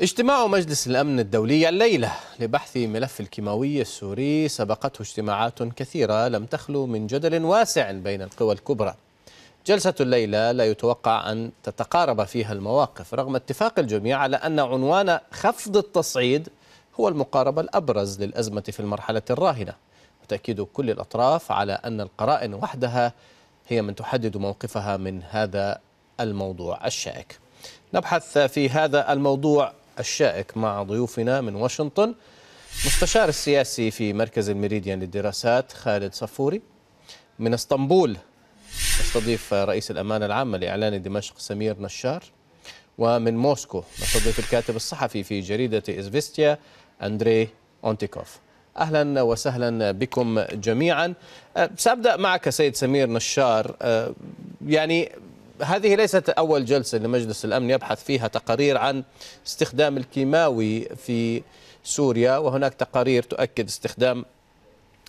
اجتماع مجلس الأمن الدولي الليلة لبحث ملف الكيماوي السوري سبقته اجتماعات كثيرة لم تخلو من جدل واسع بين القوى الكبرى جلسة الليلة لا يتوقع أن تتقارب فيها المواقف رغم اتفاق الجميع على أن عنوان خفض التصعيد هو المقاربة الأبرز للأزمة في المرحلة الراهنة وتأكيد كل الأطراف على أن القرائن وحدها هي من تحدد موقفها من هذا الموضوع الشائك نبحث في هذا الموضوع الشائك مع ضيوفنا من واشنطن مستشار السياسي في مركز الميريديان للدراسات خالد صفوري من اسطنبول نستضيف رئيس الأمانة العامة لإعلان دمشق سمير نشار ومن موسكو نستضيف الكاتب الصحفي في جريدة إزفيستيا أندري أونتيكوف أهلا وسهلا بكم جميعا أه، سأبدأ معك سيد سمير نشار أه، يعني هذه ليست أول جلسة لمجلس الأمن يبحث فيها تقارير عن استخدام الكيماوي في سوريا وهناك تقارير تؤكد استخدام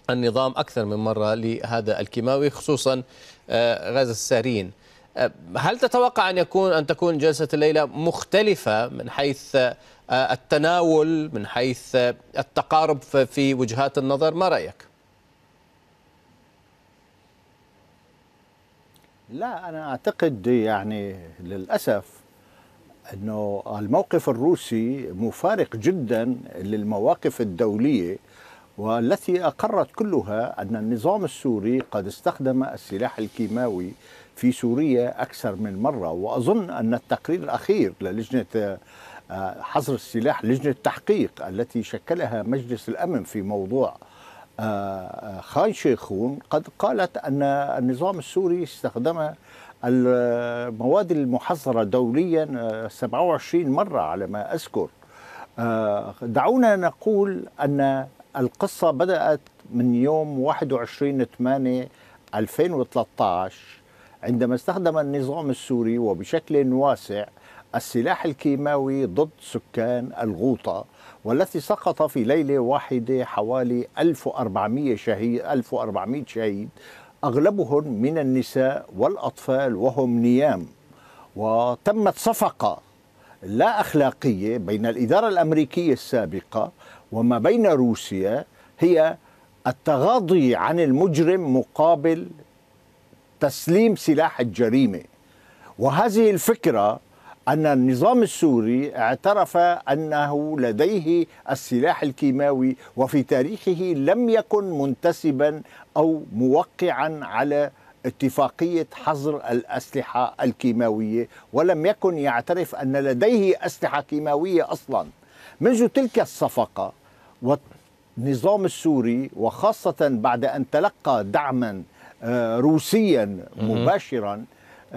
النظام أكثر من مرة لهذا الكيماوي خصوصا آه، غاز السارين آه، هل تتوقع أن يكون أن تكون جلسة الليلة مختلفة من حيث آه، التناول من حيث التقارب في وجهات النظر ما رأيك؟ لا أنا أعتقد يعني للأسف أنه الموقف الروسي مفارق جدا للمواقف الدولية والتي أقرت كلها أن النظام السوري قد استخدم السلاح الكيماوي في سوريا أكثر من مرة وأظن أن التقرير الأخير للجنة آه، حظر السلاح لجنة التحقيق التي شكلها مجلس الأمن في موضوع خاي شيخون قد قالت أن النظام السوري استخدم المواد المحظرة دوليا 27 آه، مرة على ما أذكر آه، دعونا نقول أن القصة بدأت من يوم 21 8 2013 عندما استخدم النظام السوري وبشكل واسع السلاح الكيماوي ضد سكان الغوطة والتي سقط في ليلة واحدة حوالي 1400 شهيد 1400 شهيد أغلبهم من النساء والأطفال وهم نيام وتمت صفقة لا أخلاقية بين الإدارة الأمريكية السابقة وما بين روسيا هي التغاضي عن المجرم مقابل تسليم سلاح الجريمة وهذه الفكرة أن النظام السوري اعترف أنه لديه السلاح الكيماوي وفي تاريخه لم يكن منتسبا أو موقعا على اتفاقية حظر الأسلحة الكيماوية ولم يكن يعترف أن لديه أسلحة كيماوية أصلا منذ تلك الصفقة والنظام السوري وخاصة بعد أن تلقى دعما آه، روسيا مباشرا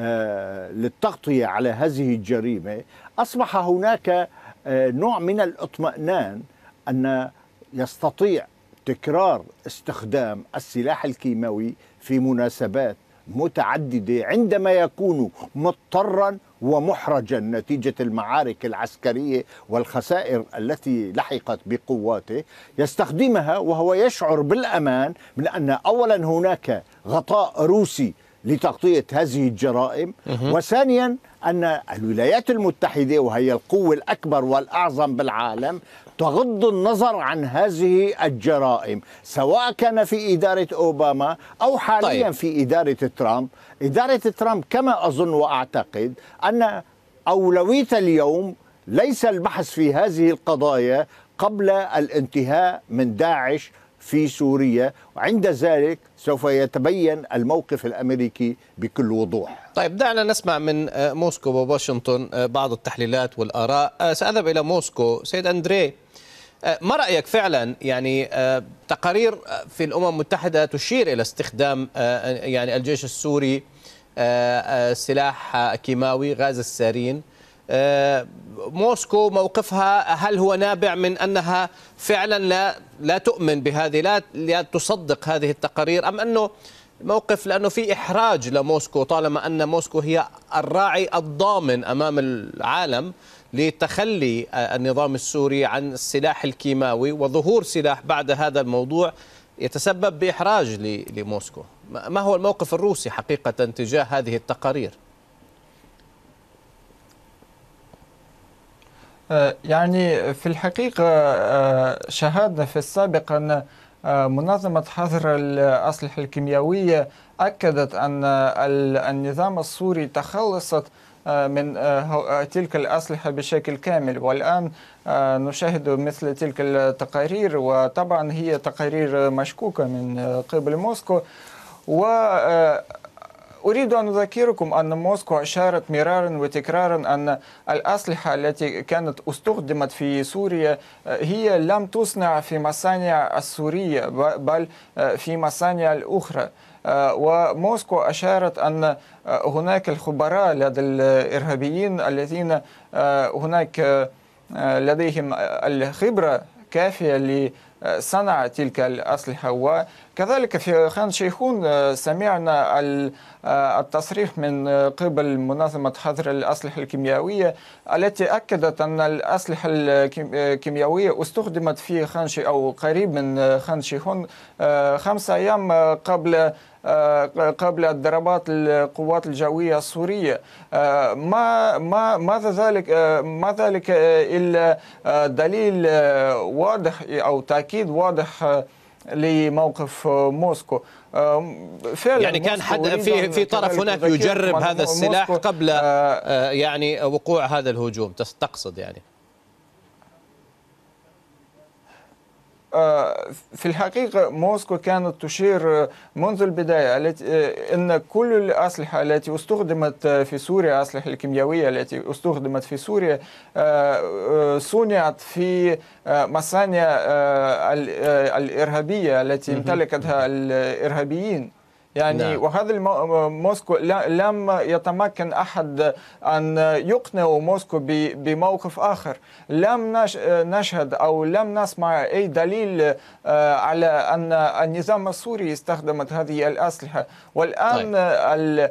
آه، للتغطية على هذه الجريمة أصبح هناك آه، نوع من الاطمئنان أن يستطيع تكرار استخدام السلاح الكيماوي في مناسبات متعددة عندما يكون مضطرا ومحرجا نتيجة المعارك العسكرية والخسائر التي لحقت بقواته يستخدمها وهو يشعر بالأمان من أن أولا هناك غطاء روسي لتغطية هذه الجرائم وثانيا أن الولايات المتحدة وهي القوة الأكبر والأعظم بالعالم تغض النظر عن هذه الجرائم سواء كان في إدارة أوباما أو حاليا طيب. في إدارة ترامب إدارة ترامب كما أظن وأعتقد أن أولوية اليوم ليس البحث في هذه القضايا قبل الانتهاء من داعش في سوريا وعند ذلك سوف يتبين الموقف الامريكي بكل وضوح. طيب دعنا نسمع من آه، موسكو وواشنطن آه، بعض التحليلات والاراء، آه، ساذهب الى موسكو، سيد اندريه ما رايك فعلا يعني تقارير في الامم المتحده تشير الى استخدام يعني الجيش السوري سلاح كيماوي غاز السارين آه، موسكو موقفها هل هو نابع من انها فعلا لا لا تؤمن بهذه لا, لا تصدق هذه التقارير ام انه موقف لانه في احراج لموسكو طالما ان موسكو هي الراعي الضامن امام العالم لتخلي النظام السوري عن السلاح الكيماوي وظهور سلاح بعد هذا الموضوع يتسبب باحراج لموسكو ما هو الموقف الروسي حقيقه تجاه هذه التقارير آه، يعني في الحقيقة شاهدنا في السابق أن آه، منظمة حظر الأسلحة الكيميائية أكدت أن آه، النظام السوري تخلصت من تلك الأسلحة بشكل كامل والآن نشاهد مثل تلك التقارير وطبعا هي تقارير مشكوكة من قبل موسكو و أريد أن أذكركم أن موسكو أشارت مرارا وتكرارا أن الأسلحة التي كانت استخدمت في سوريا آه، هي لم تصنع في مصانع السورية بل آه، في مصانع الأخرى آه، وموسكو أشارت أن هناك الخبراء لدى الإرهابيين الذين هناك لديهم الخبرة كافية صنع تلك الأسلحة وكذلك في خان شيخون آه، سمعنا آه، التصريح من آه، قبل منظمة حظر الأسلحة الكيميائية التي أكدت أن الأسلحة الكيميائية استخدمت في خان أو قريب من خان شيخون خمسة أيام قبل آه، قبل الضربات القوات الجوية السورية آه، ما ما ماذا ذلك آه، ما ذلك إلا دليل واضح أو تأكيد واضح لموقف موسكو فعلا يعني كان حد في في طرف هناك يجرب هذا السلاح قبل يعني وقوع هذا الهجوم تقصد يعني آه، في الحقيقة موسكو كانت تشير منذ البداية آه، أن كل الأسلحة التي استخدمت في سوريا الأسلحة الكيميائية التي استخدمت في سوريا آه، صنعت في مصانع الإرهابية التي امتلكتها الإرهابيين يعني نعم. وهذا موسكو لم يتمكن احد ان يقنع موسكو بموقف اخر لم نشهد او لم نسمع اي دليل آه، على ان النظام السوري استخدمت هذه الاسلحه والان طيب.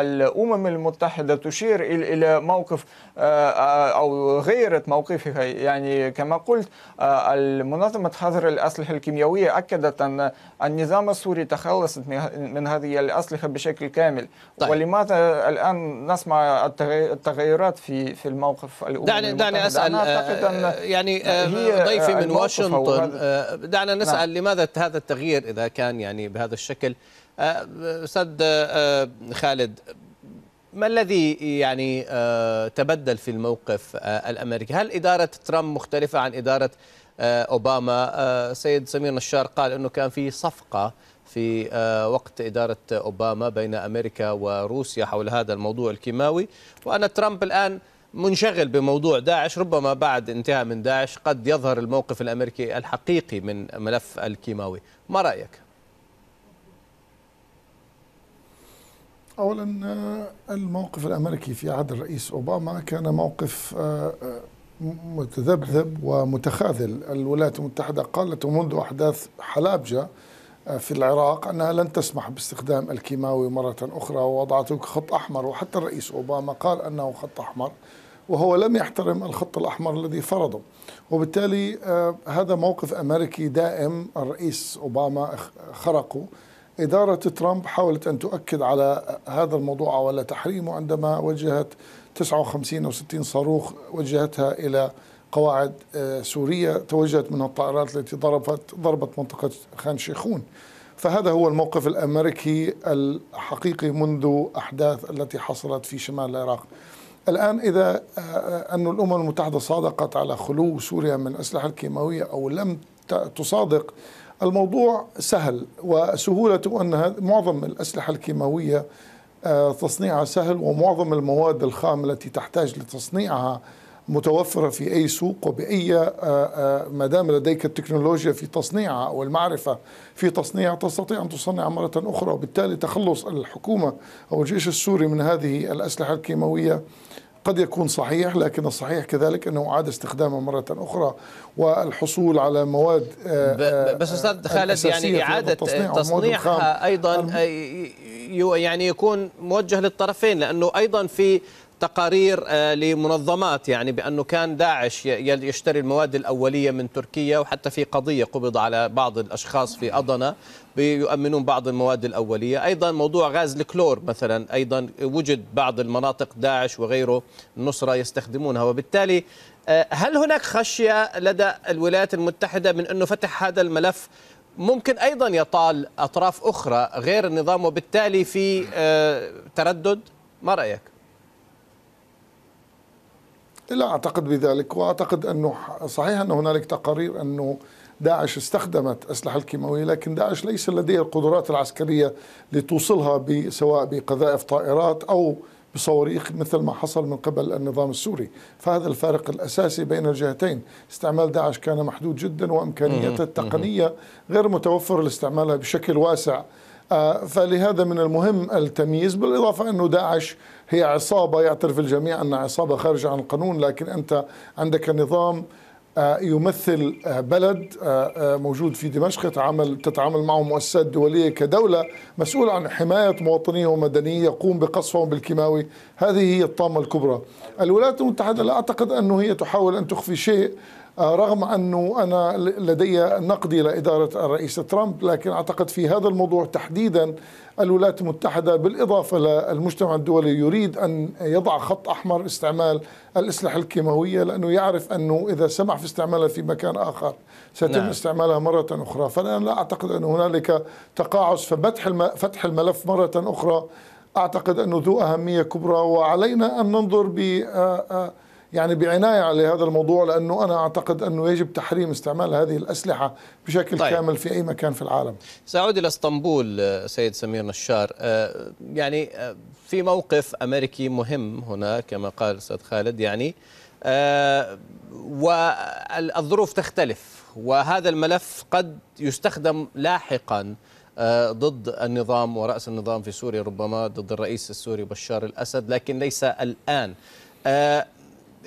الأمم المتحدة تشير إلى موقف آه، آه، أو غيرت موقفها يعني كما قلت آه، منظمة حظر الأسلحة الكيميائية أكدت أن النظام السوري تخلص من هذه الأسلحة بشكل كامل طيب. ولماذا الآن نسمع التغيرات في في الموقف الأمم دعني المتحدة دعني أسأل أن يعني ضيفي من واشنطن دعنا نسأل نعم. لماذا هذا التغيير إذا كان يعني بهذا الشكل آه، استاذ آه، آه، خالد ما الذي يعني تبدل في الموقف الامريكي؟ هل اداره ترامب مختلفه عن اداره اوباما؟ سيد سمير نشار قال انه كان في صفقه في وقت اداره اوباما بين امريكا وروسيا حول هذا الموضوع الكيماوي وان ترامب الان منشغل بموضوع داعش ربما بعد انتهاء من داعش قد يظهر الموقف الامريكي الحقيقي من ملف الكيماوي، ما رايك؟ اولا آه، الموقف الامريكي في عهد الرئيس اوباما كان موقف آه، آه، متذبذب ومتخاذل الولايات المتحده قالت منذ احداث حلابجه في العراق انها لن تسمح باستخدام الكيماوي مره اخرى ووضعت خط احمر وحتى الرئيس اوباما قال انه خط احمر وهو لم يحترم الخط الأحمر الذي فرضه وبالتالي هذا موقف أمريكي دائم الرئيس أوباما خرقه إدارة ترامب حاولت أن تؤكد على هذا الموضوع ولا تحريمه عندما وجهت 59 أو 60 صاروخ وجهتها إلى قواعد آه، سورية توجهت منها الطائرات التي ضربت ضربت منطقة خان شيخون فهذا هو الموقف الأمريكي الحقيقي منذ أحداث التي حصلت في شمال العراق الآن إذا آه، أن الأمم المتحدة صادقت على خلو سوريا من الأسلحة الكيماوية أو لم تصادق الموضوع سهل وسهولته أن معظم الأسلحة الكيماوية آه، تصنيعها سهل ومعظم المواد الخام التي تحتاج لتصنيعها متوفرة في أي سوق وبأي آه، آه، ما دام لديك التكنولوجيا في تصنيعها أو المعرفة في تصنيعها تستطيع أن تصنع مرة أخرى وبالتالي تخلص الحكومة أو الجيش السوري من هذه الأسلحة الكيماوية قد يكون صحيح لكن الصحيح كذلك انه اعاد استخدامه مره اخرى والحصول على مواد آه، بس آه، استاذ خالد يعني اعاده تصنيعها ايضا يعني يكون موجه للطرفين لانه ايضا في تقارير آه، لمنظمات يعني بانه كان داعش يشتري المواد الاوليه من تركيا وحتى في قضيه قبض على بعض الاشخاص في اضنا بيؤمنون بعض المواد الاوليه، ايضا موضوع غاز الكلور مثلا ايضا وجد بعض المناطق داعش وغيره النصره يستخدمونها وبالتالي آه، هل هناك خشيه لدى الولايات المتحده من انه فتح هذا الملف ممكن ايضا يطال اطراف اخرى غير النظام وبالتالي في آه، تردد؟ ما رايك؟ لا أعتقد بذلك وأعتقد أنه صحيح أن هنالك تقارير أنه داعش استخدمت أسلحة الكيماوية لكن داعش ليس لديه القدرات العسكرية لتوصلها سواء بقذائف طائرات أو بصواريخ مثل ما حصل من قبل النظام السوري فهذا الفارق الأساسي بين الجهتين استعمال داعش كان محدود جدا وإمكانيته التقنية غير متوفر لاستعمالها بشكل واسع آه، فلهذا من المهم التمييز بالإضافة أنه داعش هي عصابة يعترف الجميع أنها عصابة خارجة عن القانون لكن أنت عندك نظام آه، يمثل آه، بلد موجود في دمشق تعامل تتعامل معه مؤسسات دوليه كدوله مسؤوله عن حمايه مواطنيه ومدنيه يقوم بقصفهم بالكيماوي هذه هي الطامه الكبرى الولايات المتحده لا اعتقد انه هي تحاول ان تخفي شيء آه، رغم أنه أنا لدي نقدي لإدارة الرئيس ترامب لكن أعتقد في هذا الموضوع تحديدا الولايات المتحدة بالإضافة للمجتمع الدولي يريد أن يضع خط أحمر استعمال الأسلحة الكيماوية لأنه يعرف أنه إذا سمح في استعمالها في مكان آخر سيتم نعم. استعمالها مرة أخرى فأنا لا أعتقد أن هنالك تقاعس ففتح فتح الملف مرة أخرى أعتقد أنه ذو أهمية كبرى وعلينا أن ننظر ب آه، آه، يعني بعناية على هذا الموضوع لأنه أنا أعتقد أنه يجب تحريم استعمال هذه الأسلحة بشكل طيب. كامل في أي مكان في العالم سأعود إلى اسطنبول آه، سيد سمير نشار آه، يعني آه، في موقف أمريكي مهم هنا كما قال سيد خالد يعني والظروف تختلف وهذا الملف قد يستخدم لاحقاً ضد النظام ورأس النظام في سوريا ربما ضد الرئيس السوري بشار الأسد لكن ليس الآن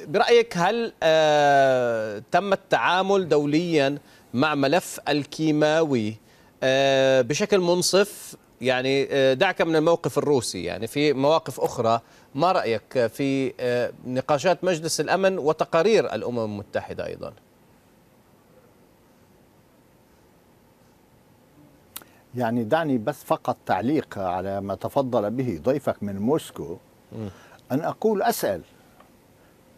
برايك هل آه، تم التعامل دوليا مع ملف الكيماوي آه، بشكل منصف يعني آه، دعك من الموقف الروسي يعني في مواقف اخرى ما رايك في نقاشات مجلس الامن وتقارير الامم المتحده ايضا يعني دعني بس فقط تعليق على ما تفضل به ضيفك من موسكو ان اقول اسال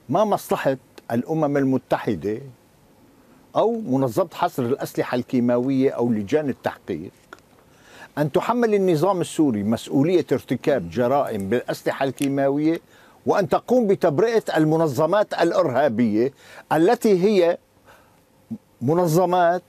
ما مصلحة الأمم المتحدة أو منظمة حصر الأسلحة الكيماوية أو لجان التحقيق أن تحمل النظام السوري مسؤولية ارتكاب جرائم بالأسلحة الكيماوية وأن تقوم بتبرئة المنظمات الإرهابية التي هي منظمات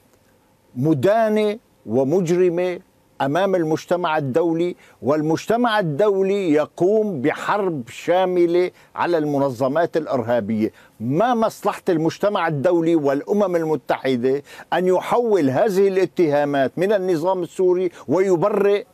مدانة ومجرمة امام المجتمع الدولي والمجتمع الدولي يقوم بحرب شامله على المنظمات الارهابيه ما مصلحه المجتمع الدولي والامم المتحده ان يحول هذه الاتهامات من النظام السوري ويبرئ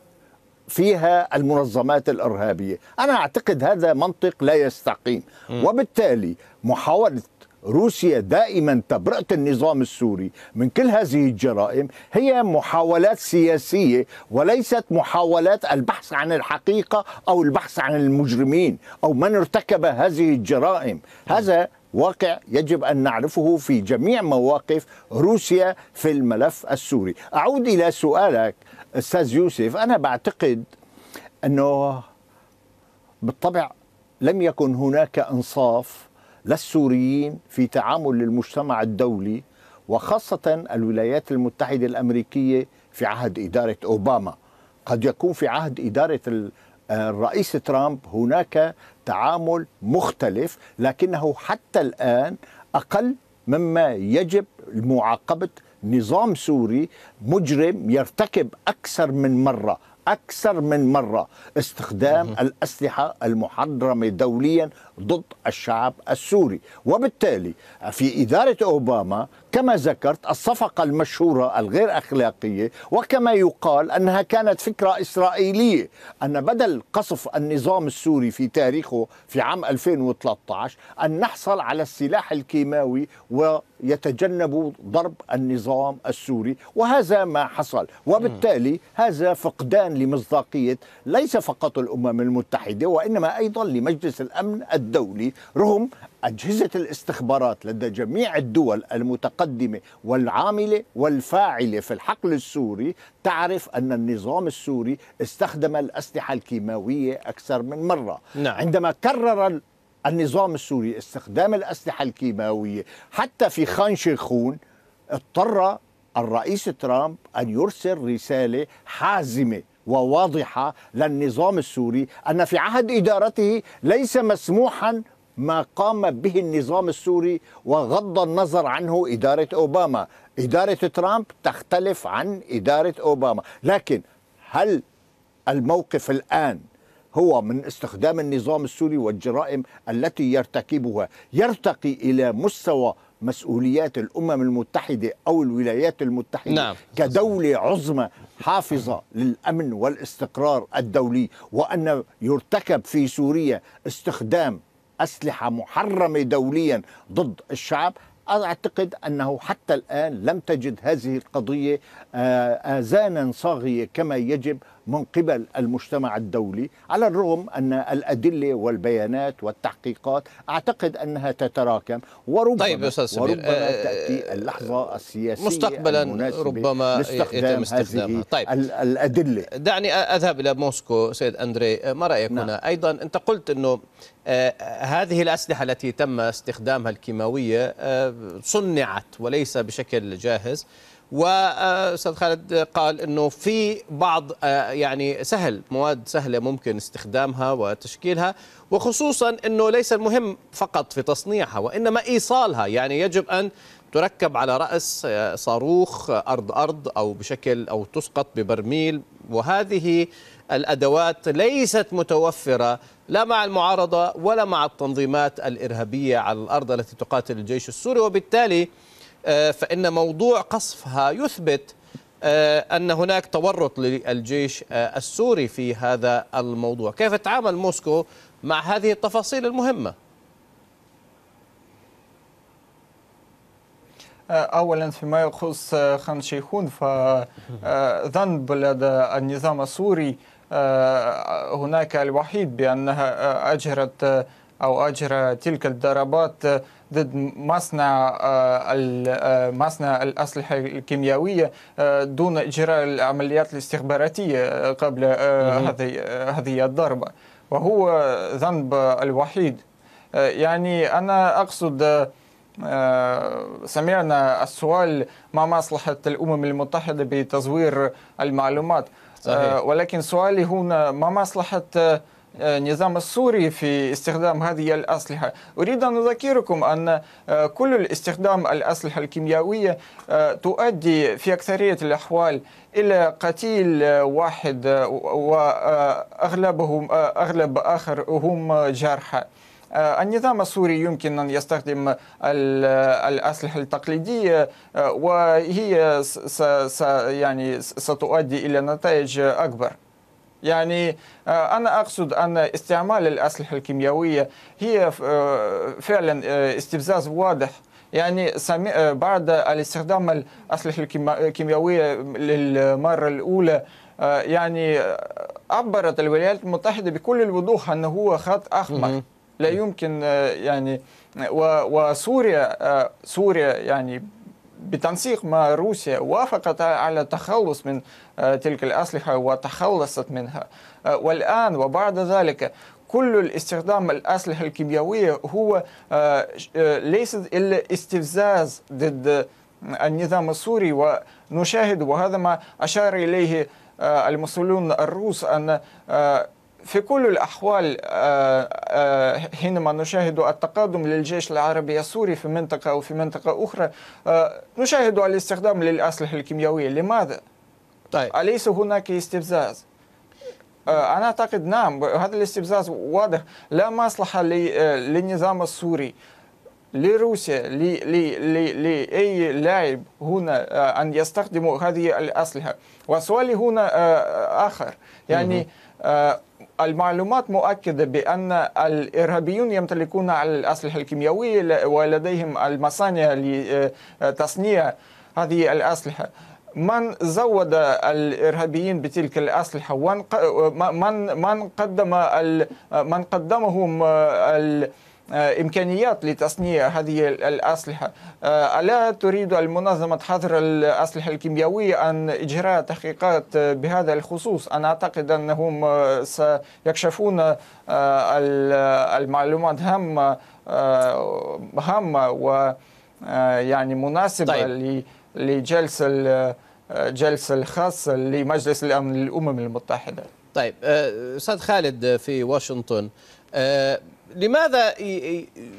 فيها المنظمات الارهابيه، انا اعتقد هذا منطق لا يستقيم، وبالتالي محاوله روسيا دائما تبرئه النظام السوري من كل هذه الجرائم هي محاولات سياسيه وليست محاولات البحث عن الحقيقه او البحث عن المجرمين او من ارتكب هذه الجرائم هذا واقع يجب ان نعرفه في جميع مواقف روسيا في الملف السوري اعود الى سؤالك استاذ يوسف انا بعتقد انه بالطبع لم يكن هناك انصاف للسوريين في تعامل المجتمع الدولي وخاصة الولايات المتحدة الأمريكية في عهد إدارة أوباما قد يكون في عهد إدارة آه، الرئيس ترامب هناك تعامل مختلف لكنه حتى الآن أقل مما يجب معاقبة نظام سوري مجرم يرتكب أكثر من مرة أكثر من مرة استخدام الأسلحة المحرمة دوليا ضد الشعب السوري وبالتالي في إدارة أوباما كما ذكرت الصفقة المشهورة الغير أخلاقية وكما يقال أنها كانت فكرة إسرائيلية أن بدل قصف النظام السوري في تاريخه في عام 2013 أن نحصل على السلاح الكيماوي ويتجنبوا ضرب النظام السوري وهذا ما حصل وبالتالي هذا فقدان لمصداقية ليس فقط الأمم المتحدة وإنما أيضا لمجلس الأمن الدولي الدولي رغم أجهزة الاستخبارات لدى جميع الدول المتقدمة والعاملة والفاعلة في الحقل السوري تعرف أن النظام السوري استخدم الأسلحة الكيماوية أكثر من مرة نعم. عندما كرر النظام السوري استخدام الأسلحة الكيماوية حتى في خان شيخون اضطر الرئيس ترامب أن يرسل رسالة حازمة وواضحه للنظام السوري ان في عهد ادارته ليس مسموحا ما قام به النظام السوري وغض النظر عنه اداره اوباما، اداره ترامب تختلف عن اداره اوباما، لكن هل الموقف الان هو من استخدام النظام السوري والجرائم التي يرتكبها يرتقي الى مستوى مسؤوليات الامم المتحده او الولايات المتحده نعم. كدوله عظمى حافظه للامن والاستقرار الدولي وان يرتكب في سوريا استخدام اسلحه محرمه دوليا ضد الشعب أعتقد أنه حتى الآن لم تجد هذه القضية آه، آذانا صاغية كما يجب من قبل المجتمع الدولي على الرغم أن الأدلة والبيانات والتحقيقات أعتقد أنها تتراكم وربما, طيب وربما آه، تأتي اللحظة آه، السياسية مستقبلا ربما يتم استخدامها طيب الأدلة دعني أذهب إلى موسكو سيد أندري آه، ما رأيك نعم. هنا أيضا أنت قلت أنه هذه الأسلحة التي تم استخدامها الكيماوية صنعت وليس بشكل جاهز واستاذ خالد قال انه في بعض آه، يعني سهل مواد سهله ممكن استخدامها وتشكيلها وخصوصا انه ليس المهم فقط في تصنيعها وانما ايصالها يعني يجب ان تركب على راس آه، صاروخ ارض ارض او بشكل او تسقط ببرميل وهذه الادوات ليست متوفره لا مع المعارضه ولا مع التنظيمات الارهابيه على الارض التي تقاتل الجيش السوري وبالتالي آه، فإن موضوع قصفها يثبت آه، أن هناك تورط للجيش آه، السوري في هذا الموضوع كيف تعامل موسكو مع هذه التفاصيل المهمة اولا فيما يخص خان شيخون فذنب لدى النظام السوري هناك الوحيد بانها اجرت او اجرى تلك الضربات ضد مصنع آه، آه، مصنع الأسلحة الكيميائية آه، دون إجراء العمليات الاستخباراتية قبل هذه هذه الضربة وهو ذنب الوحيد يعني أنا أقصد سمعنا السؤال ما مصلحة الأمم المتحدة بتزوير المعلومات صحيح. ولكن سؤالي هنا ما مصلحة آه، نظام السوري في استخدام هذه الأسلحة أريد أن أذكركم أن آه، كل الاستخدام الأسلحة الكيميائية آه، تؤدي في أكثرية الأحوال إلى قتيل واحد وأغلبهم أغلب آخر هم جرحى النظام السوري يمكن أن يستخدم الأسلحة التقليدية وهي يعني ستؤدي إلى نتائج أكبر يعني آه, أنا أقصد أن استعمال الأسلحة الكيميائية هي آه, فعلا آه, استفزاز واضح يعني بعد الاستخدام الأسلحة الكيميائية للمرة الأولى يعني عبرت الولايات المتحدة بكل الوضوح أنه هو خط أحمر لا يمكن يعني وسوريا سوريا يعني بتنسيق مع روسيا وافقت على التخلص من آه، تلك الأسلحة وتخلصت منها آه، والآن وبعد ذلك كل الاستخدام الأسلحة الكيميائية هو آه، ليس إلا استفزاز ضد النظام السوري ونشاهد وهذا ما أشار إليه المسؤولون الروس أن في كل الأحوال آه، آه، حينما نشاهد التقدم للجيش العربي السوري في منطقة أو في منطقة أخرى آه، نشاهد الاستخدام للأسلحة الكيميائية لماذا؟ طيب. أليس هناك استفزاز؟ أنا أعتقد نعم هذا الاستفزاز واضح لا مصلحة للنظام السوري لروسيا لأي لاعب هنا أن يستخدموا هذه الأسلحة وسؤالي هنا آخر يعني المعلومات مؤكدة بأن الإرهابيون يمتلكون الأسلحة الكيميائية ولديهم المصانع لتصنيع آه، هذه الأسلحة من زود الارهابيين بتلك الاسلحه آه، من من قدم آه، من قدمهم آه، إمكانيات لتصنيع هذه الأسلحة آه، ألا تريد المنظمة حظر الأسلحة الكيميائية أن إجراء تحقيقات بهذا الخصوص أنا أعتقد أنهم آه، سيكشفون المعلومات هامة هامة و يعني مناسبة طيب. لجلسة الجلسة الخاصة لمجلس الأمن للأمم المتحدة طيب أستاذ خالد في واشنطن لماذا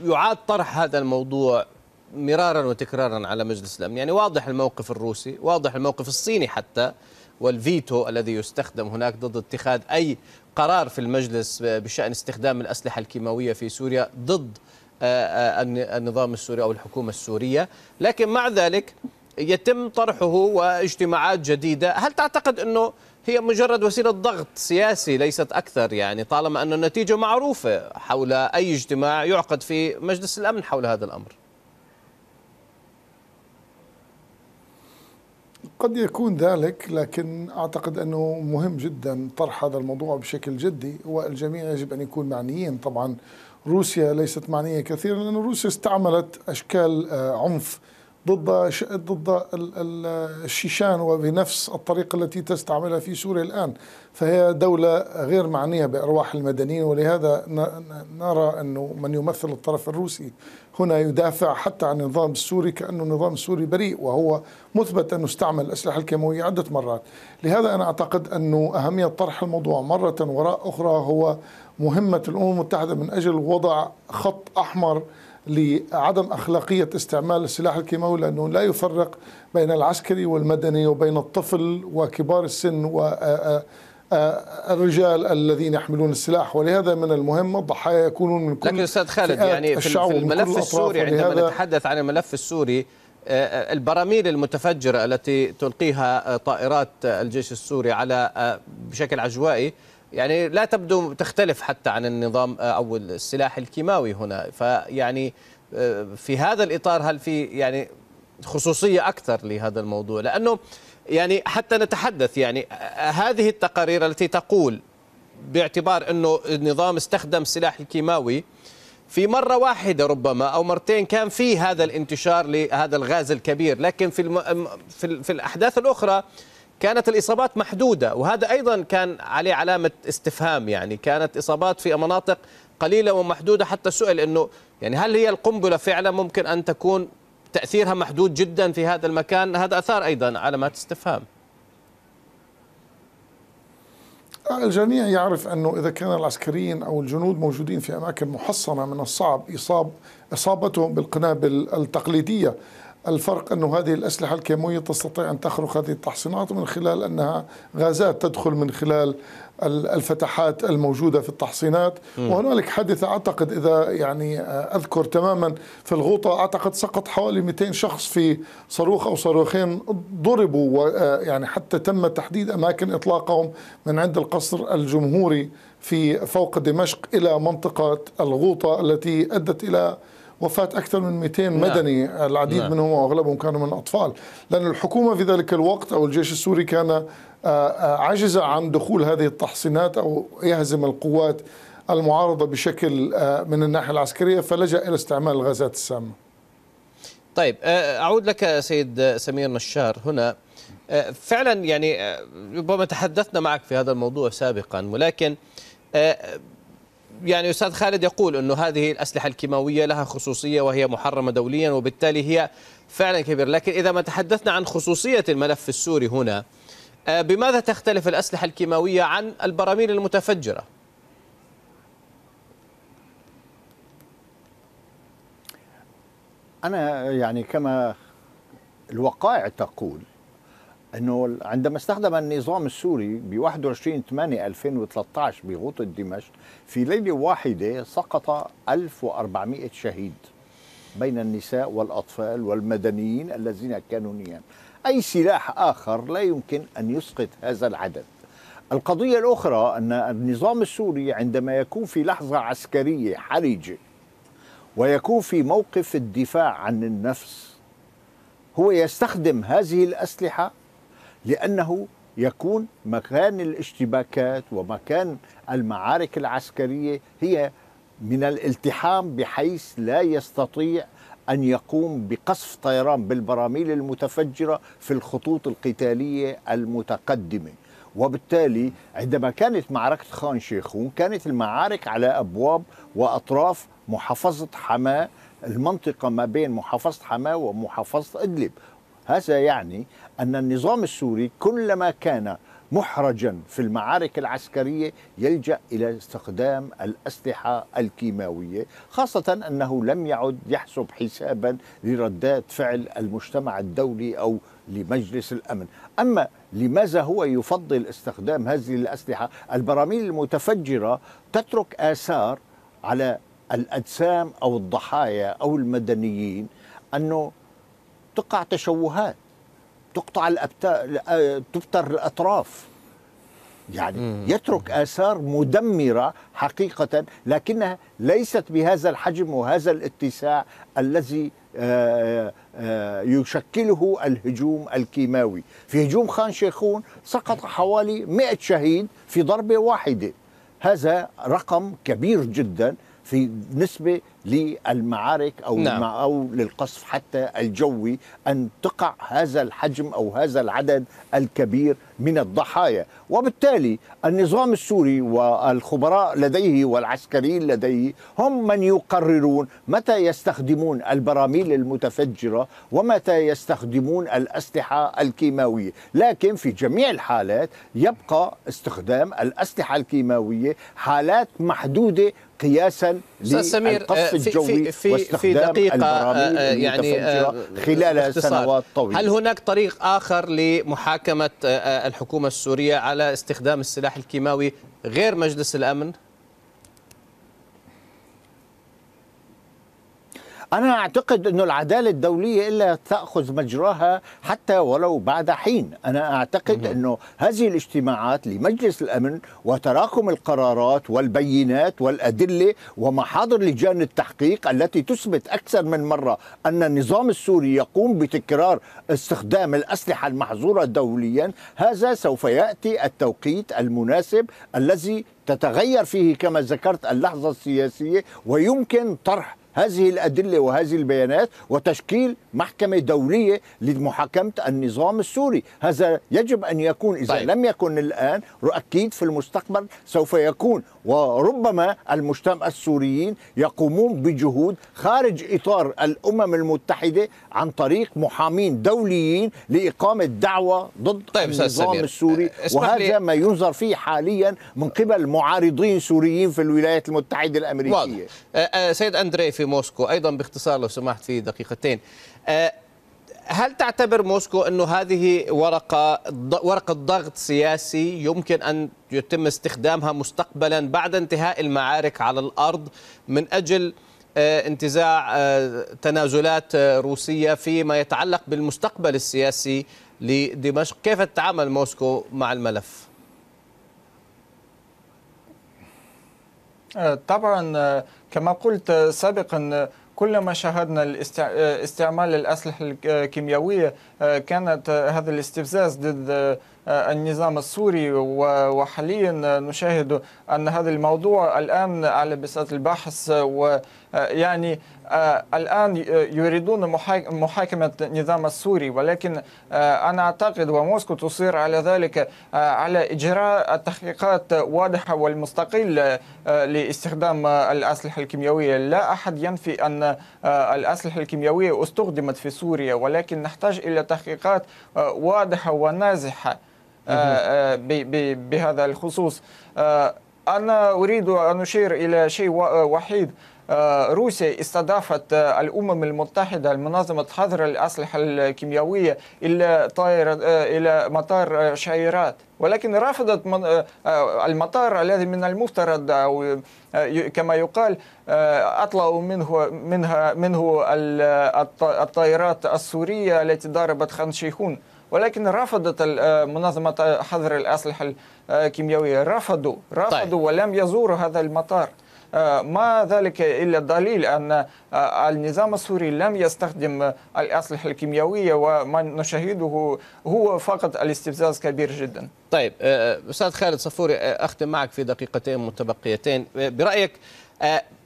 يعاد طرح هذا الموضوع مرارا وتكرارا على مجلس الامن يعني واضح الموقف الروسي واضح الموقف الصيني حتى والفيتو الذي يستخدم هناك ضد اتخاذ اي قرار في المجلس بشان استخدام الاسلحه الكيماويه في سوريا ضد آه، آه، النظام السوري او الحكومه السوريه لكن مع ذلك يتم طرحه واجتماعات جديده هل تعتقد انه هي مجرد وسيلة ضغط سياسي ليست أكثر يعني طالما أن النتيجة معروفة حول أي اجتماع يعقد في مجلس الأمن حول هذا الأمر قد يكون ذلك لكن أعتقد أنه مهم جدا طرح هذا الموضوع بشكل جدي والجميع يجب أن يكون معنيين طبعا روسيا ليست معنية كثيرا لأن روسيا استعملت أشكال آه، عنف ضد ضد الشيشان وبنفس الطريقة التي تستعملها في سوريا الآن فهي دولة غير معنية بأرواح المدنيين ولهذا نرى أنه من يمثل الطرف الروسي هنا يدافع حتى عن النظام السوري كأنه النظام السوري بريء وهو مثبت أنه استعمل الأسلحة الكيماوية عدة مرات لهذا أنا أعتقد أنه أهمية طرح الموضوع مرة وراء أخرى هو مهمة الأمم المتحدة من أجل وضع خط أحمر لعدم أخلاقية استعمال السلاح الكيماوي لأنه لا يفرق بين العسكري والمدني وبين الطفل وكبار السن و الرجال الذين يحملون السلاح ولهذا من المهم الضحايا يكونون من كل لكن استاذ خالد يعني في الملف السوري عندما نتحدث عن الملف السوري آه، آه، البراميل المتفجرة التي تلقيها آه، طائرات الجيش السوري على بشكل عجوائي يعني لا تبدو تختلف حتى عن النظام آه، أو السلاح الكيماوي هنا فيعني آه، في هذا الإطار هل في يعني خصوصية أكثر لهذا الموضوع لأنه يعني حتى نتحدث يعني آه، هذه التقارير التي تقول باعتبار أنه النظام استخدم السلاح الكيماوي في مرة واحدة ربما أو مرتين كان في هذا الانتشار لهذا الغاز الكبير لكن في, الم... في, ال... في الأحداث الأخرى كانت الإصابات محدودة وهذا أيضا كان عليه علامة استفهام يعني كانت إصابات في مناطق قليلة ومحدودة حتى سئل أنه يعني هل هي القنبلة فعلا ممكن أن تكون تأثيرها محدود جدا في هذا المكان هذا أثار أيضا علامات استفهام آه، الجميع يعرف أنه إذا كان العسكريين أو الجنود موجودين في أماكن محصنة من الصعب إصاب إصابتهم بالقنابل التقليدية الفرق أنه هذه الأسلحة الكيموية تستطيع أن تخرق هذه التحصينات من خلال أنها غازات تدخل من خلال الفتحات الموجودة في التحصينات وهنالك حادثة أعتقد إذا يعني آه، أذكر تماما في الغوطة أعتقد سقط حوالي 200 شخص في صاروخ أو صاروخين ضربوا ويعني آه، حتى تم تحديد أماكن إطلاقهم من عند القصر الجمهوري في فوق دمشق إلى منطقة الغوطة التي أدت إلى وفاة أكثر من 200 نعم. مدني العديد نعم. منهم وأغلبهم كانوا من أطفال لأن الحكومة في ذلك الوقت أو الجيش السوري كان آه، آه، عجز عن دخول هذه التحصينات أو يهزم القوات المعارضة بشكل آه، من الناحية العسكرية فلجأ إلى استعمال الغازات السامة طيب أعود لك سيد سمير نشار هنا فعلا يعني ربما تحدثنا معك في هذا الموضوع سابقا ولكن يعني استاذ خالد يقول انه هذه الاسلحه الكيماويه لها خصوصيه وهي محرمه دوليا وبالتالي هي فعلا كبير لكن اذا ما تحدثنا عن خصوصيه الملف السوري هنا آه، بماذا تختلف الاسلحه الكيماويه عن البراميل المتفجره؟ انا يعني كما الوقائع تقول انه عندما استخدم النظام السوري ب 21 8 2013 بغوطة دمشق في ليله واحده سقط 1400 شهيد بين النساء والاطفال والمدنيين الذين كانوا نيام اي سلاح اخر لا يمكن ان يسقط هذا العدد القضيه الاخرى ان النظام السوري عندما يكون في لحظه عسكريه حرجه ويكون في موقف الدفاع عن النفس هو يستخدم هذه الاسلحه لأنه يكون مكان الاشتباكات ومكان المعارك العسكرية هي من الالتحام بحيث لا يستطيع أن يقوم بقصف طيران بالبراميل المتفجرة في الخطوط القتالية المتقدمة وبالتالي عندما كانت معركة خان شيخون كانت المعارك على أبواب وأطراف محافظة حماة المنطقة ما بين محافظة حماة ومحافظة إدلب هذا يعني أن النظام السوري كلما كان محرجا في المعارك العسكرية يلجأ إلى استخدام الأسلحة الكيماوية خاصة أنه لم يعد يحسب حسابا لردات فعل المجتمع الدولي أو لمجلس الأمن أما لماذا هو يفضل استخدام هذه الأسلحة البراميل المتفجرة تترك آثار على الأجسام أو الضحايا أو المدنيين أنه تقع تشوهات تقطع الأبتا... تبتر الأطراف يعني مم. يترك آثار مدمرة حقيقة لكنها ليست بهذا الحجم وهذا الاتساع الذي آه، آه، يشكله الهجوم الكيماوي في هجوم خان شيخون سقط حوالي 100 شهيد في ضربة واحدة هذا رقم كبير جدا في نسبة للمعارك او نعم. او للقصف حتى الجوي ان تقع هذا الحجم او هذا العدد الكبير من الضحايا وبالتالي النظام السوري والخبراء لديه والعسكريين لديه هم من يقررون متى يستخدمون البراميل المتفجرة ومتى يستخدمون الأسلحة الكيماوية لكن في جميع الحالات يبقى استخدام الأسلحة الكيماوية حالات محدودة قياسا للقصف آه، الجوي في, في, في دقيقة آه، آه، يعني آه، خلال سنوات طويلة هل هناك طريق آخر لمحاكمة الحكومة السورية على استخدام السلاح الكيماوي غير مجلس الأمن؟ أنا أعتقد أن العدالة الدولية إلا تأخذ مجراها حتى ولو بعد حين أنا أعتقد أنه هذه الاجتماعات لمجلس الأمن وتراكم القرارات والبينات والأدلة ومحاضر لجان التحقيق التي تثبت أكثر من مرة أن النظام السوري يقوم بتكرار استخدام الأسلحة المحظورة دوليا هذا سوف يأتي التوقيت المناسب الذي تتغير فيه كما ذكرت اللحظة السياسية ويمكن طرح هذه الأدلة وهذه البيانات وتشكيل محكمة دولية لمحاكمة النظام السوري هذا يجب أن يكون إذا طيب. لم يكن الآن أكيد في المستقبل سوف يكون وربما المجتمع السوريين يقومون بجهود خارج اطار الامم المتحده عن طريق محامين دوليين لاقامه دعوه ضد طيب النظام السوري أه، وهذا ما ينظر فيه حاليا من قبل معارضين سوريين في الولايات المتحده الامريكيه واضح. أه، أه، سيد اندري في موسكو ايضا باختصار لو سمحت في دقيقتين هل تعتبر موسكو أن هذه ورقة ورقة ضغط سياسي يمكن أن يتم استخدامها مستقبلا بعد انتهاء المعارك على الأرض من أجل آه، انتزاع آه، تنازلات آه، روسية فيما يتعلق بالمستقبل السياسي لدمشق كيف تتعامل موسكو مع الملف؟ طبعا كما قلت سابقا كلما شاهدنا آه، استعمال الأسلحة الكيميائية آه، آه، كانت هذا الاستفزاز ضد آه، النظام السوري وحاليا نشاهد أن هذا الموضوع الآن على بساط البحث ويعني آه، آه، الآن يريدون محاكمة النظام السوري ولكن أنا أعتقد وموسكو تصير على ذلك على إجراء تحقيقات واضحة والمستقلة لاستخدام الأسلحة الكيميائية لا أحد ينفي أن الأسلحة الكيميائية استخدمت في سوريا ولكن نحتاج إلى تحقيقات واضحة ونازحة آه، آه، بهذا الخصوص آه، أنا أريد أن أشير إلى شيء وحيد روسيا استضافت الأمم المتحدة المنظمة حظر الأسلحة الكيميائية إلى طائرة إلى مطار شايرات ولكن رفضت المطار الذي من المفترض أو كما يقال أطلعوا منه منها منه الطائرات السورية التي ضربت خان شيخون ولكن رفضت آه، منظمة آه، حظر الأسلحة الكيميائية رفضوا رفضوا طيب. ولم يزوروا هذا المطار آه، ما ذلك إلا دليل أن النظام السوري لم يستخدم الأسلحة الكيميائية وما نشاهده هو فقط الاستفزاز كبير جدا طيب أستاذ خالد صفوري أختم معك في دقيقتين متبقيتين برأيك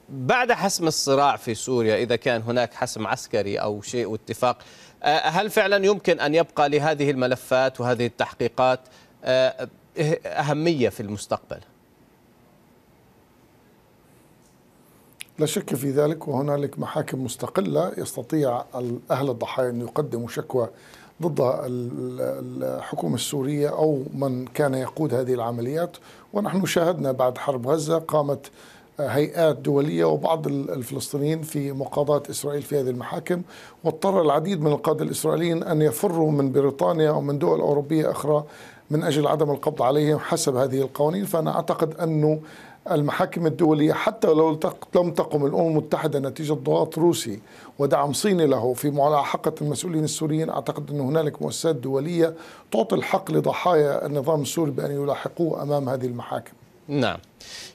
بعد حسم الصراع في سوريا إذا كان هناك حسم عسكري أو شيء واتفاق آه، هل فعلا يمكن أن يبقى لهذه الملفات وهذه التحقيقات آه، إه-، أهمية في المستقبل لا شك في ذلك وهنالك محاكم مستقلة يستطيع أهل الضحايا أن يقدموا شكوى ضد الحكومة السورية أو من كان يقود هذه العمليات ونحن شاهدنا بعد حرب غزة قامت هيئات دولية وبعض الفلسطينيين في مقاضاة إسرائيل في هذه المحاكم واضطر العديد من القادة الإسرائيليين أن يفروا من بريطانيا ومن دول أوروبية أخرى من أجل عدم القبض عليهم حسب هذه القوانين فأنا أعتقد أنه المحاكم الدولية حتى لو لم تقم الأمم المتحدة نتيجة ضغط روسي ودعم صيني له في ملاحقة المسؤولين السوريين أعتقد أن هنالك مؤسسات دولية تعطي الحق لضحايا النظام السوري بأن يلاحقوه أمام هذه المحاكم نعم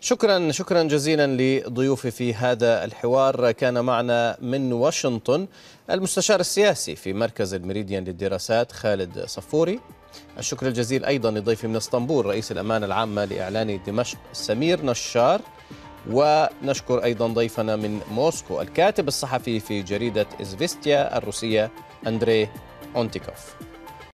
شكرا شكرا جزيلا لضيوفي في هذا الحوار كان معنا من واشنطن المستشار السياسي في مركز الميريديان للدراسات خالد صفوري الشكر الجزيل أيضا لضيفي من اسطنبول رئيس الأمانة العامة لإعلان دمشق سمير نشار ونشكر أيضا ضيفنا من موسكو الكاتب الصحفي في جريدة إزفيستيا الروسية أندري أونتيكوف